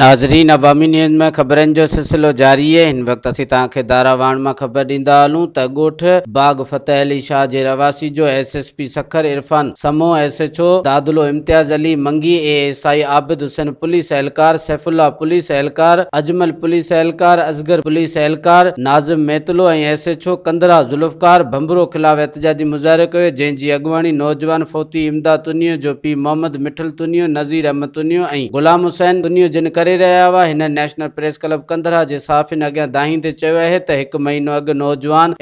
नाज़रीन अवामी न्यूज़ में ख़बरनि जो सिलसिलो जारी है हिन वक़्तु असीं तव्हांखे दारावाण मां ख़बर ॾींदा हलूं त ॻोठ बाग फतेह अली शाह जे रवासी जो S S P Sukkur Irfan Samo S H O दादुलो Imtiaz Ali Mangi A S I Abid Hussain police एहलकार सैफुल्ला पुलिस एहलकार अजमल पुलिस एहलकार असगर पुलिस एहलकार Nazim Metlo S H O Kandhra Zulfiqar Bhambro ख़िलाफ़ एहतजाजी मुज़ाहिरो कयो जंहिंजी अगवाणी नौजवान फौती इमदाद तुनियो जो पी मोहम्मद मिठल तुनियो नज़ीर अहमद तुनियो ऐं ग़ुलाम हुसैन तुनियो जिन करे करे रहिया हिन नेशनल प्रेस क्लब कंदरा जे साफ़ ते चयो आहे त हिकु महीनो अॻु नौजवान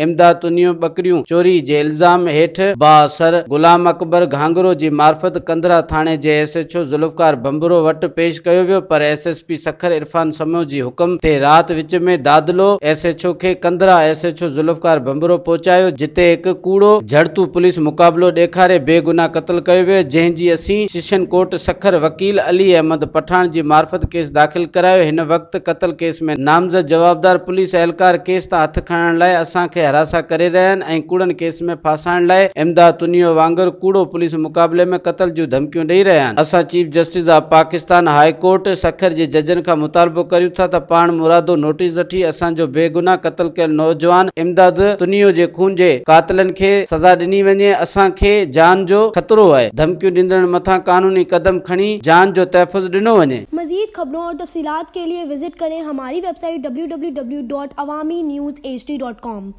चोरी जे इल्ज़ाम हेठि बासर गुलाम अकबर घांगरो जी मार्फत कंदरा थाणे जे S H O Zulfiqar Bhambro वटि पेश कयो वियो पर S S P Sukkur Irfan Samo जी हुकुम ते राति विच में दादलो एस एच ओ खे Kandhra S H O Zulfiqar Bhambro पहुचायो जिते हिकु कूड़ो झड़तू पुलिस मुक़ाबलो ॾेखारे बेगुना क़तल कयो वियो जंहिंजी असीं सीशन कोट सखर वकील अली अहमद पठाण जी मार्फत केस केस दाख़िल कराया इन वक्त कत्ल केस में नामज़द जवाबदार पुलिस एहलकार केस त हथ खणण लाइ असांखे हरासा कर रहा आहिनि ऐं केस में फासाइण लाइ इमदाद तुनियो वांगर कूड़ो पुलिस मुक़ाबले में कत्ल जो धमकियों ॾेई रहा आहिनि असां chief justice of Pakistan high court Sukkur के जजन का मुतालबो कयूं था त मुरादो नोटिस वी असो बेगुनाह कत्ल कल नौजवान इमदाद तुनियो के खून के कातलनि के सज़ा दिनी वे असांखे जान जो ख़तरो है धमकियों ॾींदड़ मथां क़ानूनी कदम खड़ी जान जो तहफ़ुज़ दिनों वे मज़ीद ख़बरूं खबरों और तफसीत के लिए विजिट करें हमारी website W W W dot Awami news H D dot com